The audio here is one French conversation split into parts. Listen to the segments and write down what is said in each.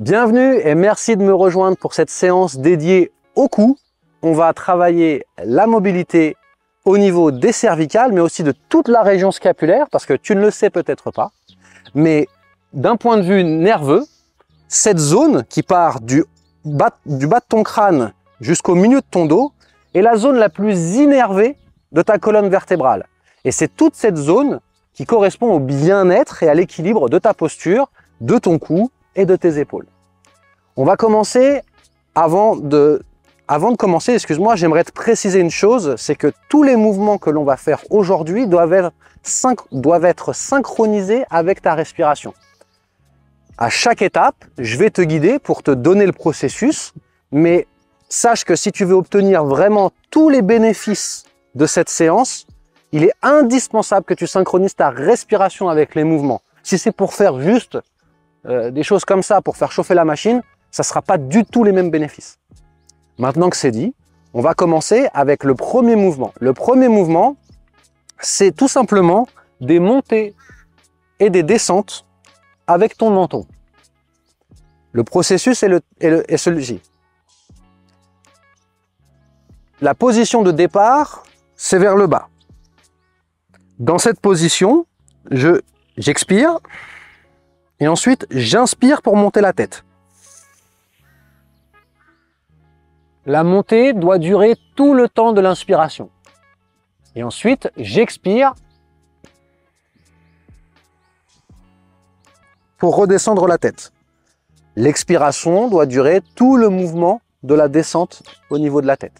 Bienvenue et merci de me rejoindre pour cette séance dédiée au cou. On va travailler la mobilité au niveau des cervicales, mais aussi de toute la région scapulaire, parce que tu ne le sais peut-être pas. Mais d'un point de vue nerveux, cette zone qui part du bas, du de ton crâne jusqu'au milieu de ton dos est la zone la plus innervée de ta colonne vertébrale. Et c'est toute cette zone qui correspond au bien-être et à l'équilibre de ta posture, de ton cou, et de tes épaules. On va commencer, avant de, avant de commencer, excuse-moi, j'aimerais te préciser une chose, c'est que tous les mouvements que l'on va faire aujourd'hui doivent être, doivent être synchronisés avec ta respiration. À chaque étape, je vais te guider pour te donner le processus, mais sache que si tu veux obtenir vraiment tous les bénéfices de cette séance, il est indispensable que tu synchronises ta respiration avec les mouvements. Si c'est pour faire juste euh, des choses comme ça pour faire chauffer la machine, ça ne sera pas du tout les mêmes bénéfices. Maintenant que c'est dit, on va commencer avec le premier mouvement. Le premier mouvement, c'est tout simplement des montées et des descentes avec ton menton. Le processus est, le, celui-ci. La position de départ, c'est vers le bas. Dans cette position, j'expire, et ensuite, j'inspire pour monter la tête. La montée doit durer tout le temps de l'inspiration. Et ensuite, j'expire pour redescendre la tête. L'expiration doit durer tout le mouvement de la descente au niveau de la tête.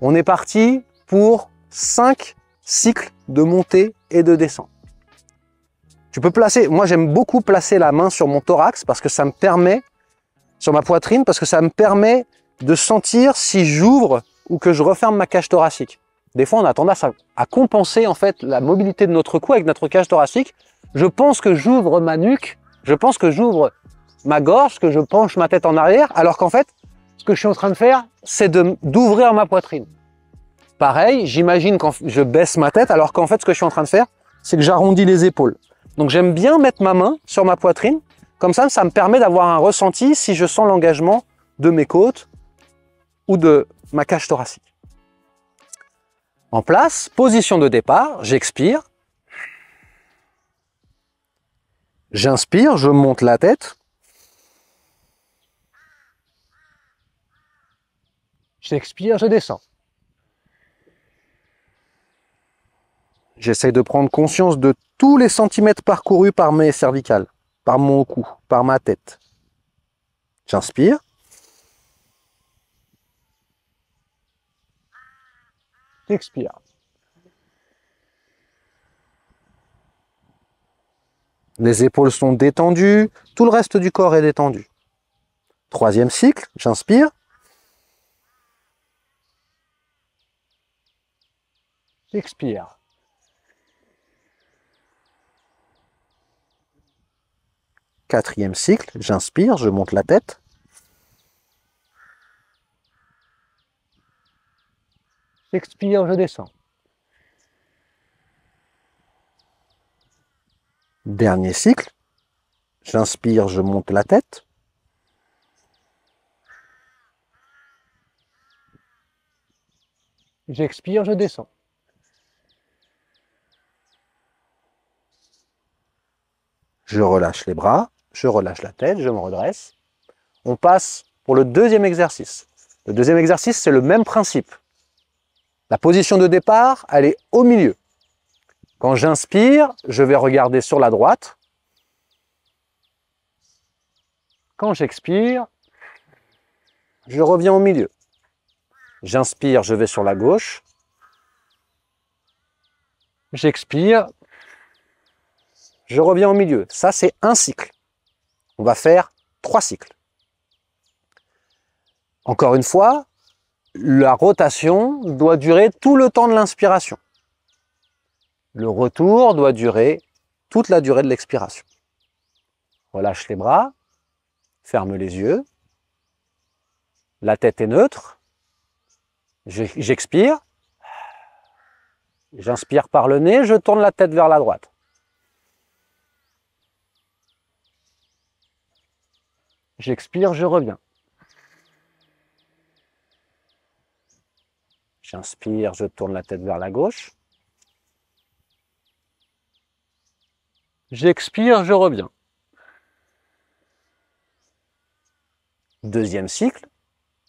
On est parti pour 5 cycles de montée et de descente. Tu peux placer, moi j'aime beaucoup placer la main sur mon thorax parce que ça me permet, sur ma poitrine, parce que ça me permet de sentir si j'ouvre ou que je referme ma cage thoracique. Des fois, on a tendance à, compenser en fait la mobilité de notre cou avec notre cage thoracique. Je pense que j'ouvre ma nuque, je pense que j'ouvre ma gorge, que je penche ma tête en arrière, alors qu'en fait, ce que je suis en train de faire, c'est d'ouvrir ma poitrine. Pareil, j'imagine quand je baisse ma tête, alors qu'en fait, ce que je suis en train de faire, c'est que j'arrondis les épaules. Donc j'aime bien mettre ma main sur ma poitrine, comme ça, ça me permet d'avoir un ressenti si je sens l'engagement de mes côtes ou de ma cage thoracique. En place, position de départ, j'expire. J'inspire, je monte la tête. J'expire, je descends. J'essaie de prendre conscience de tous les centimètres parcourus par mes cervicales, par mon cou, par ma tête. J'inspire. Expire. Les épaules sont détendues, tout le reste du corps est détendu. Troisième cycle, j'inspire. Expire. Quatrième cycle, j'inspire, je monte la tête. J'expire, je descends. Dernier cycle, j'inspire, je monte la tête. J'expire, je descends. Je relâche les bras. Je relâche la tête, je me redresse. On passe pour le deuxième exercice. Le deuxième exercice, c'est le même principe. La position de départ, elle est au milieu. Quand j'inspire, je vais regarder sur la droite. Quand j'expire, je reviens au milieu. J'inspire, je vais sur la gauche. J'expire, je reviens au milieu. Ça, c'est un cycle. On va faire trois cycles. Encore une fois, la rotation doit durer tout le temps de l'inspiration. Le retour doit durer toute la durée de l'expiration. Relâche les bras, ferme les yeux, la tête est neutre, j'expire, j'inspire par le nez, je tourne la tête vers la droite. J'expire, je reviens. J'inspire, je tourne la tête vers la gauche. J'expire, je reviens. Deuxième cycle,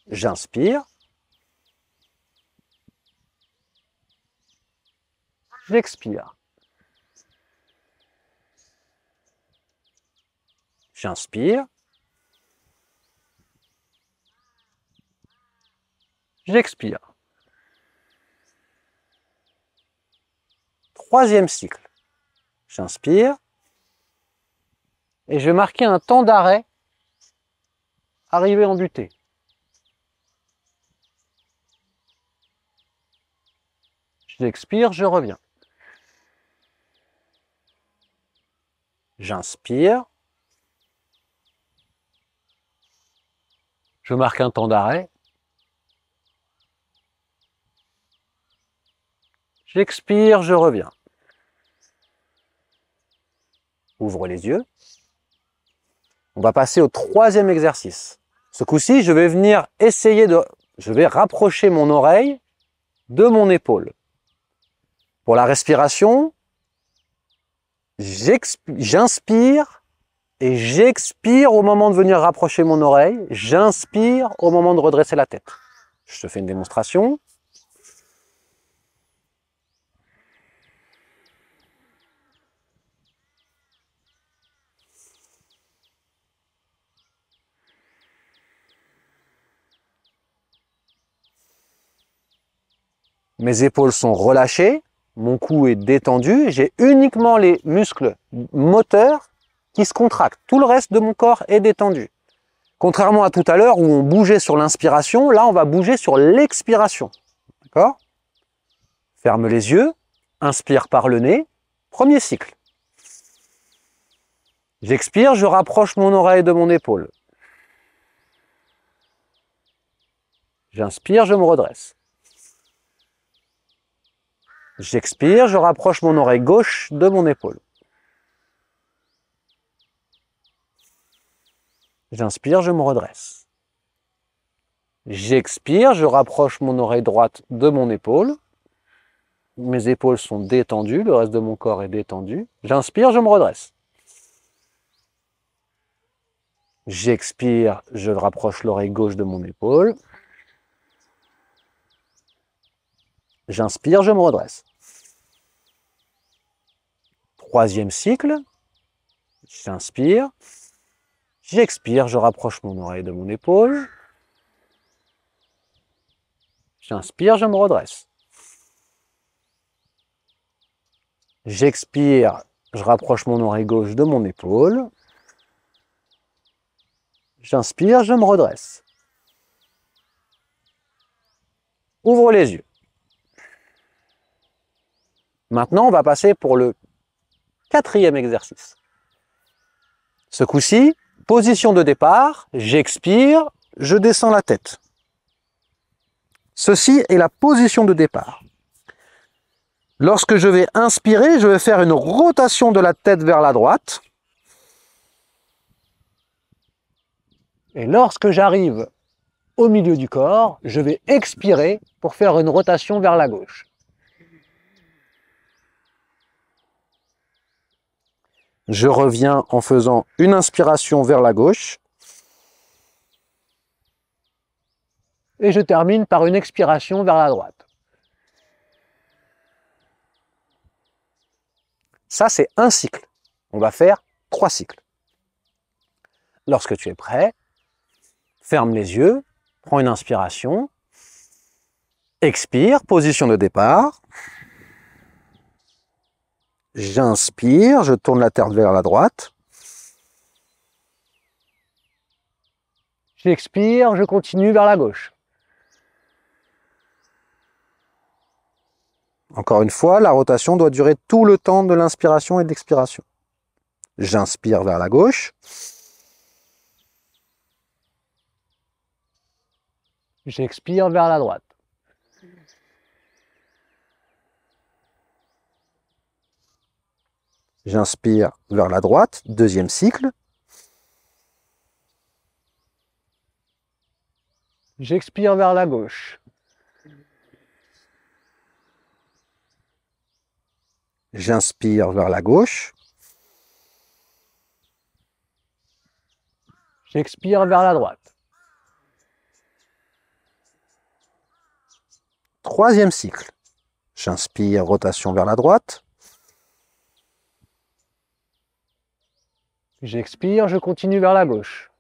j'inspire. J'expire. J'inspire. j'expire. Troisième cycle. J'inspire et je vais marquer un temps d'arrêt arrivé en butée. J'expire, je reviens. J'inspire. Je marque un temps d'arrêt J'expire, je reviens. Ouvre les yeux. On va passer au troisième exercice. Ce coup-ci, je vais venir essayer de... Je vais rapprocher mon oreille de mon épaule. Pour la respiration, j'inspire et j'expire au moment de venir rapprocher mon oreille. J'inspire au moment de redresser la tête. Je te fais une démonstration. mes épaules sont relâchées, mon cou est détendu, j'ai uniquement les muscles moteurs qui se contractent. Tout le reste de mon corps est détendu. Contrairement à tout à l'heure où on bougeait sur l'inspiration, là on va bouger sur l'expiration. D'accord Ferme les yeux, inspire par le nez, premier cycle. J'expire, je rapproche mon oreille de mon épaule. J'inspire, je me redresse. J'expire, je rapproche mon oreille gauche de mon épaule. J'inspire, je me redresse. J'expire, je rapproche mon oreille droite de mon épaule. Mes épaules sont détendues, le reste de mon corps est détendu. J'inspire, je me redresse. J'expire, je rapproche l'oreille gauche de mon épaule. J'inspire, je me redresse troisième cycle, j'inspire, j'expire, je rapproche mon oreille de mon épaule, j'inspire, je me redresse. J'expire, je rapproche mon oreille gauche de mon épaule, j'inspire, je me redresse. Ouvre les yeux. Maintenant, on va passer pour le Quatrième exercice. Ce coup-ci, position de départ, j'expire, je descends la tête. Ceci est la position de départ. Lorsque je vais inspirer, je vais faire une rotation de la tête vers la droite. Et lorsque j'arrive au milieu du corps, je vais expirer pour faire une rotation vers la gauche. Je reviens en faisant une inspiration vers la gauche. Et je termine par une expiration vers la droite. Ça, c'est un cycle. On va faire trois cycles. Lorsque tu es prêt, ferme les yeux, prends une inspiration, expire, position de départ, J'inspire, je tourne la terre vers la droite. J'expire, je continue vers la gauche. Encore une fois, la rotation doit durer tout le temps de l'inspiration et de l'expiration. J'inspire vers la gauche. J'expire vers la droite. J'inspire vers la droite, deuxième cycle. J'expire vers la gauche. J'inspire vers la gauche. J'expire vers la droite. Troisième cycle. J'inspire, rotation vers la droite. J'expire, je continue vers la gauche.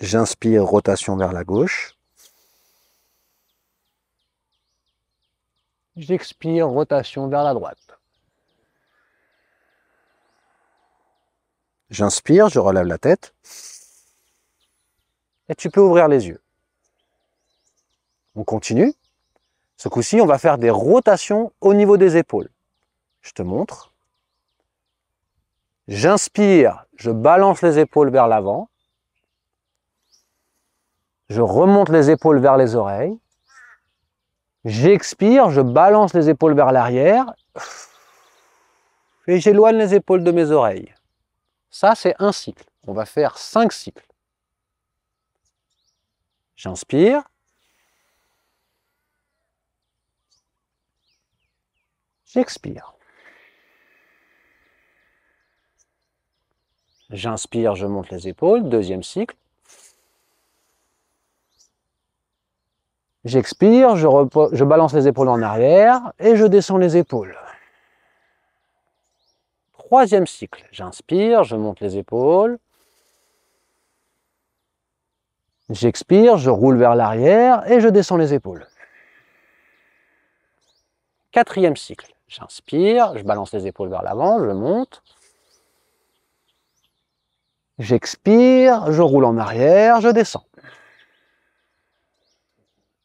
J'inspire, rotation vers la gauche. J'expire, rotation vers la droite. J'inspire, je relève la tête. Et tu peux ouvrir les yeux. On continue. Ce coup-ci, on va faire des rotations au niveau des épaules je te montre. J'inspire, je balance les épaules vers l'avant. Je remonte les épaules vers les oreilles. J'expire, je balance les épaules vers l'arrière. Et j'éloigne les épaules de mes oreilles. Ça, c'est un cycle. On va faire cinq cycles. J'inspire. J'expire. J'inspire, je monte les épaules. Deuxième cycle. J'expire, je, balance les épaules en arrière et je descends les épaules. Troisième cycle. J'inspire, je monte les épaules. J'expire, je roule vers l'arrière et je descends les épaules. Quatrième cycle. J'inspire, je balance les épaules vers l'avant, je monte. J'expire, je roule en arrière, je descends.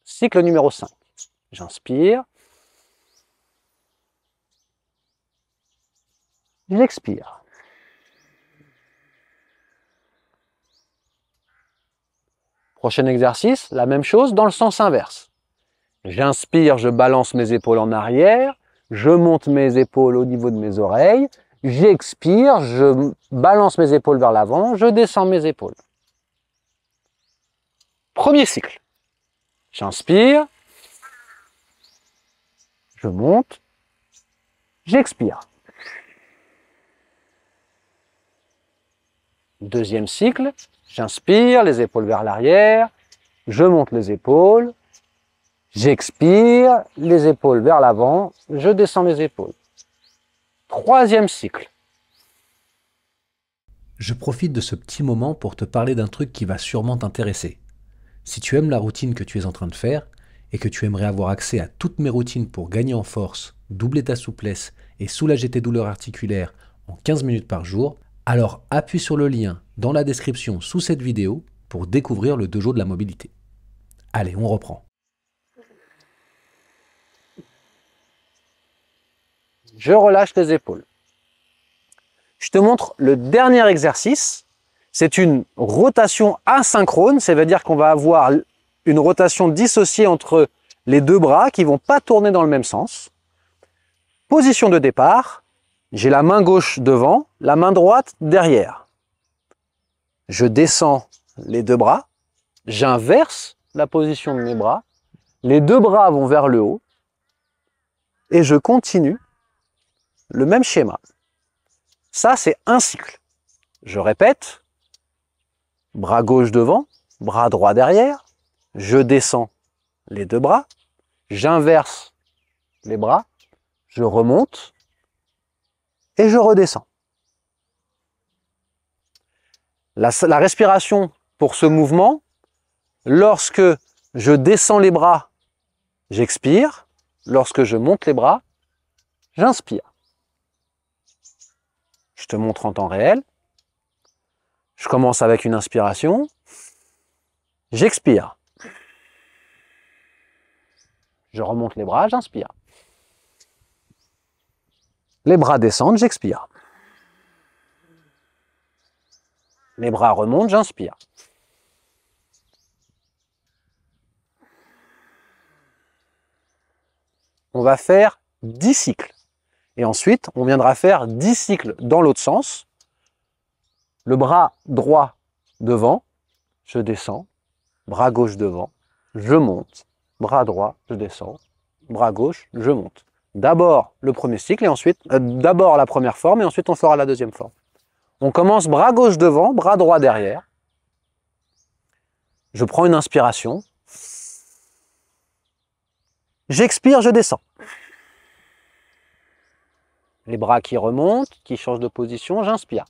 Cycle numéro 5. J'inspire. J'expire. Prochain exercice, la même chose dans le sens inverse. J'inspire, je balance mes épaules en arrière, je monte mes épaules au niveau de mes oreilles, j'expire, je balance mes épaules vers l'avant, je descends mes épaules. Premier cycle. J'inspire, je monte, j'expire. Deuxième cycle, j'inspire, les épaules vers l'arrière, je monte les épaules, j'expire, les épaules vers l'avant, je descends les épaules troisième cycle. Je profite de ce petit moment pour te parler d'un truc qui va sûrement t'intéresser. Si tu aimes la routine que tu es en train de faire et que tu aimerais avoir accès à toutes mes routines pour gagner en force, doubler ta souplesse et soulager tes douleurs articulaires en 15 minutes par jour, alors appuie sur le lien dans la description sous cette vidéo pour découvrir le dojo de la mobilité. Allez, on reprend. Je relâche les épaules. Je te montre le dernier exercice. C'est une rotation asynchrone, c'est-à-dire qu'on va avoir une rotation dissociée entre les deux bras qui vont pas tourner dans le même sens. Position de départ, j'ai la main gauche devant, la main droite derrière. Je descends les deux bras, j'inverse la position de mes bras, les deux bras vont vers le haut, et je continue le même schéma. Ça, c'est un cycle. Je répète, bras gauche devant, bras droit derrière, je descends les deux bras, j'inverse les bras, je remonte et je redescends. La, la, respiration pour ce mouvement, lorsque je descends les bras, j'expire, lorsque je monte les bras, j'inspire je te montre en temps réel. Je commence avec une inspiration. J'expire. Je remonte les bras, j'inspire. Les bras descendent, j'expire. Les bras remontent, j'inspire. On va faire 10 cycles. Et ensuite, on viendra faire 10 cycles dans l'autre sens. Le bras droit devant, je descends. Bras gauche devant, je monte. Bras droit, je descends. Bras gauche, je monte. D'abord le premier cycle et ensuite, euh, d'abord la première forme et ensuite on fera la deuxième forme. On commence bras gauche devant, bras droit derrière. Je prends une inspiration. J'expire, je descends. Les bras qui remontent, qui changent de position, j'inspire.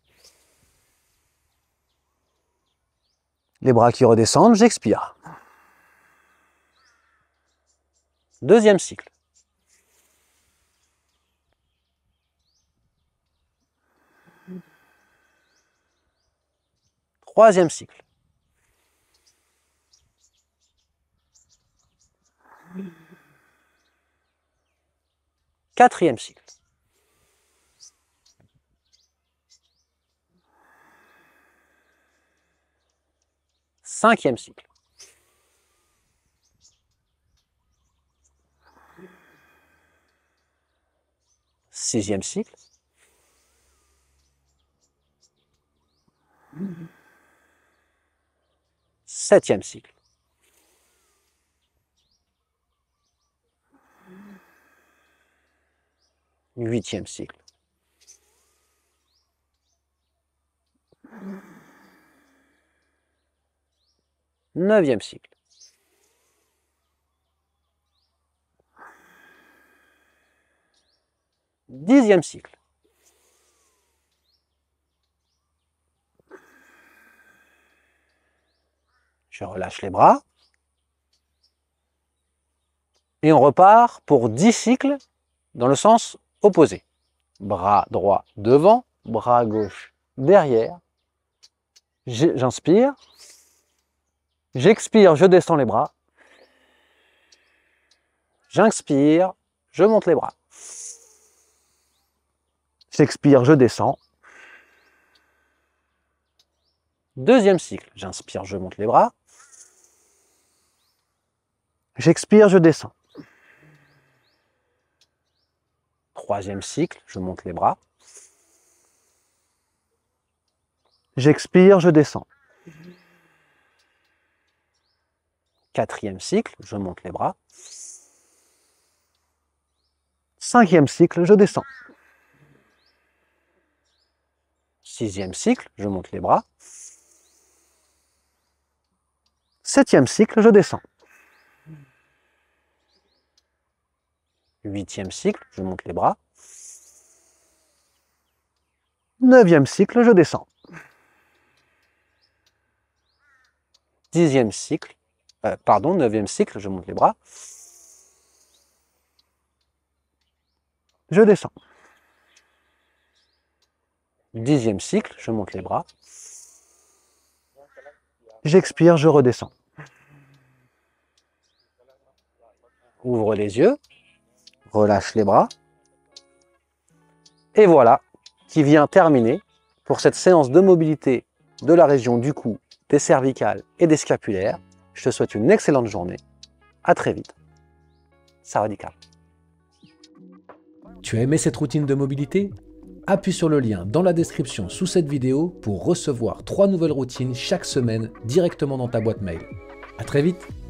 Les bras qui redescendent, j'expire. Deuxième cycle. Troisième cycle. Quatrième cycle. cinquième cycle. Sixième cycle. Septième cycle. Huitième cycle. Neuvième cycle. Dixième cycle. Je relâche les bras. Et on repart pour dix cycles dans le sens opposé. Bras droit devant, bras gauche derrière. J'inspire. J'expire, je descends les bras. J'inspire, je monte les bras. J'expire, je descends. Deuxième cycle. J'inspire, je monte les bras. J'expire, je descends. Troisième cycle, je monte les bras. J'expire, je descends. Quatrième cycle, je monte les bras. Cinquième cycle, je descends. Sixième cycle, je monte les bras. Septième cycle, je descends. Huitième cycle, je monte les bras. Neuvième cycle, je descends. Dixième cycle, euh, pardon, neuvième cycle, je monte les bras. Je descends. Dixième cycle, je monte les bras. J'expire, je redescends. Ouvre les yeux, relâche les bras. Et voilà qui vient terminer pour cette séance de mobilité de la région du cou, des cervicales et des scapulaires. Je te souhaite une excellente journée. À très vite. Saradika. Tu as aimé cette routine de mobilité Appuie sur le lien dans la description sous cette vidéo pour recevoir trois nouvelles routines chaque semaine directement dans ta boîte mail. À très vite